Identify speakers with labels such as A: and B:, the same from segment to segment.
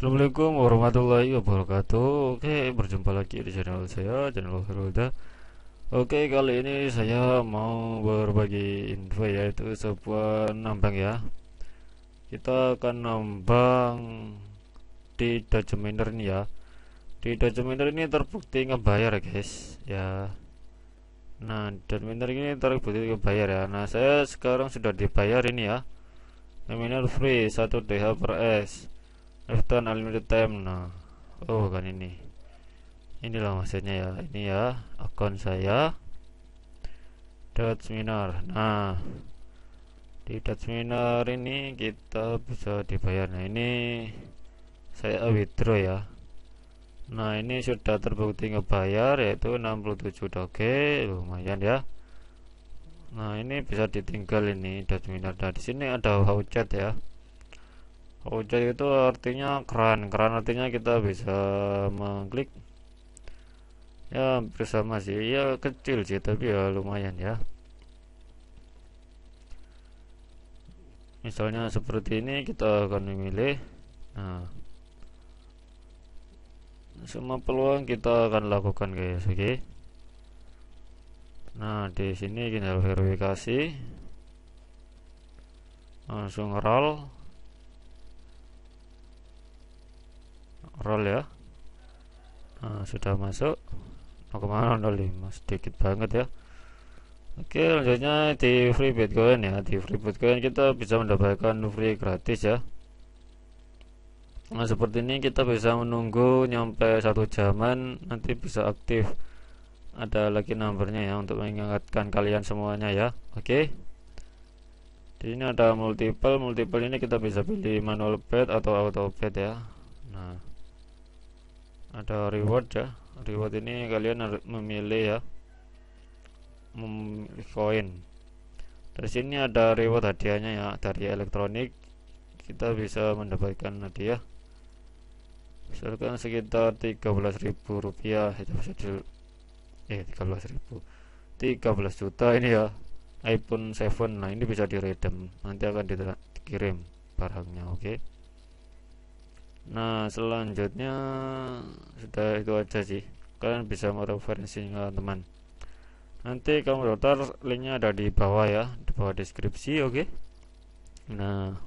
A: Assalamualaikum warahmatullahi wabarakatuh Oke berjumpa lagi di channel saya channel Herulda Oke kali ini saya mau berbagi info yaitu sebuah nambang ya Kita akan nambang di Dodge Miner ini ya Di Dodge Miner ini terbukti ngebayar guys ya Nah Dodge Miner ini terbukti ngebayar ya Nah saya sekarang sudah dibayar ini ya Miner free 1 DH per S return unlimited time nah oh kan ini inilah maksudnya ya ini ya akun saya dot seminar nah di dot seminar ini kita bisa dibayar nah ini saya withdraw ya nah ini sudah terbukti ngebayar yaitu 67 doge lumayan ya Nah, ini bisa ditinggal ini dot seminar. Nah, di sini ada voucher ya ojek itu artinya keren keren artinya kita bisa mengklik ya bersama sih ya kecil sih tapi ya lumayan ya misalnya seperti ini kita akan memilih nah semua peluang kita akan lakukan guys oke okay? nah di sini kita verifikasi langsung roll roll ya nah, sudah masuk 0,05 sedikit banget ya Oke lanjutnya di free bitcoin ya di free bitcoin kita bisa mendapatkan free gratis ya Nah seperti ini kita bisa menunggu nyampe satu jaman nanti bisa aktif ada lagi nomornya ya untuk mengingatkan kalian semuanya ya oke di sini ada multiple multiple ini kita bisa pilih manual bed atau auto bed ya nah ada reward ya reward ini kalian harus memilih ya memilih koin dari sini ada reward hadiahnya ya dari elektronik kita bisa mendapatkan hadiah misalkan sekitar 13.000 rupiah itu bisa di eh 13.000 13 juta ini ya iPhone 7 nah ini bisa redeem, nanti akan dikirim barangnya oke okay? nah selanjutnya sudah itu aja sih kalian bisa mereferensi teman nanti kamu daftar linknya ada di bawah ya di bawah deskripsi oke okay? nah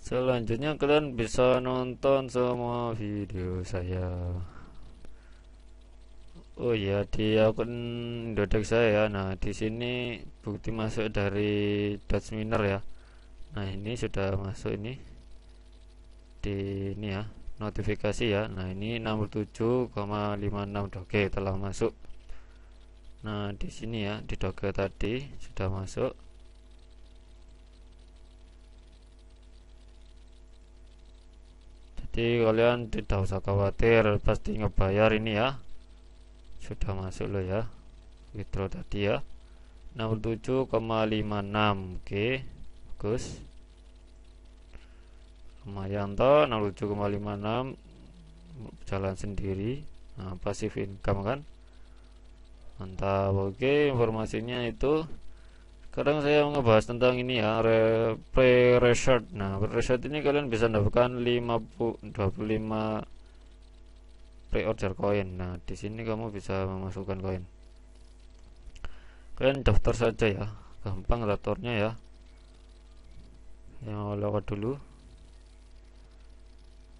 A: selanjutnya kalian bisa nonton semua video saya Oh iya di akun Indodex saya ya. Nah, di sini bukti masuk dari Dutch Miner ya. Nah, ini sudah masuk ini di ini ya notifikasi ya nah ini 67,56 doge telah masuk nah di sini ya di doge tadi sudah masuk jadi kalian tidak usah khawatir pasti ngebayar ini ya sudah masuk lo ya withdraw tadi ya 67,56 oke okay. bagus Mayanto 67,56 jalan sendiri nah, pasif income kan mantap oke informasinya itu sekarang saya mau ngebahas tentang ini ya pre research. nah pre research ini kalian bisa dapatkan 50 25 pre order koin nah di sini kamu bisa memasukkan koin kalian daftar saja ya gampang datornya ya yang lewat dulu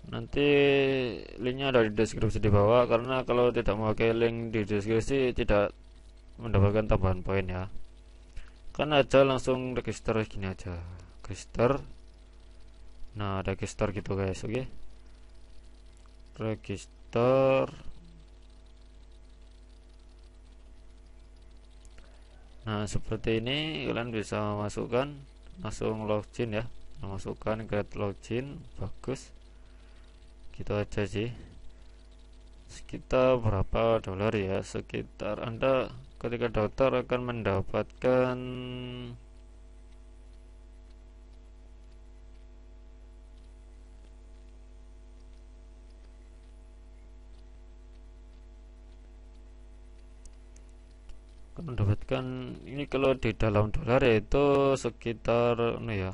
A: nanti linknya ada di deskripsi di bawah karena kalau tidak memakai link di deskripsi tidak mendapatkan tambahan poin ya kan aja langsung register gini aja register nah ada register gitu guys oke okay? register nah seperti ini kalian bisa masukkan langsung login ya masukkan get login bagus gitu aja sih sekitar berapa dolar ya sekitar anda ketika daftar akan mendapatkan mendapatkan ini kalau di dalam dolar yaitu sekitar ini ya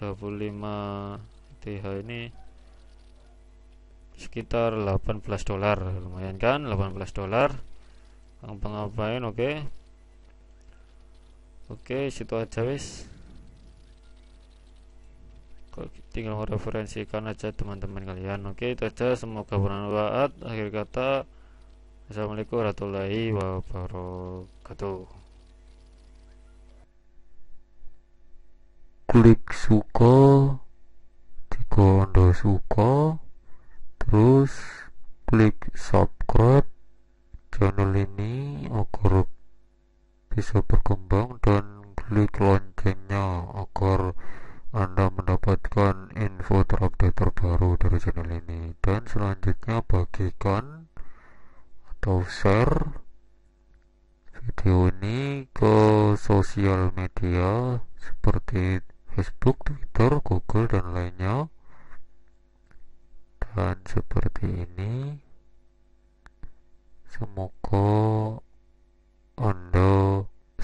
A: 25 TH ini sekitar 18 dolar lumayan kan 18 dolar ngapa-ngapain oke okay. oke okay, situ aja wis tinggal mereferensikan aja teman-teman kalian oke okay, itu aja semoga bermanfaat akhir kata Assalamualaikum warahmatullahi wabarakatuh
B: klik suka di kondo suka terus klik subscribe channel ini agar bisa berkembang dan klik loncengnya agar anda mendapatkan info terupdate terbaru dari channel ini dan selanjutnya bagikan atau share video ini ke sosial media seperti Facebook, Twitter, Google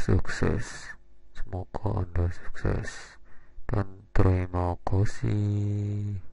B: sukses. Semoga Anda sukses dan terima kasih.